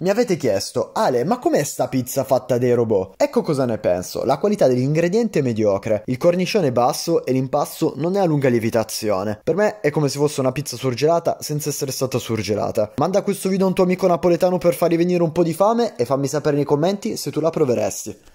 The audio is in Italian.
Mi avete chiesto, Ale, ma com'è sta pizza fatta dei robot? Ecco cosa ne penso. La qualità dell'ingrediente è mediocre, il cornicione è basso e l'impasto non è a lunga lievitazione. Per me è come se fosse una pizza surgelata senza essere stata surgelata. Manda questo video a un tuo amico napoletano per fargli venire un po' di fame e fammi sapere nei commenti se tu la proveresti.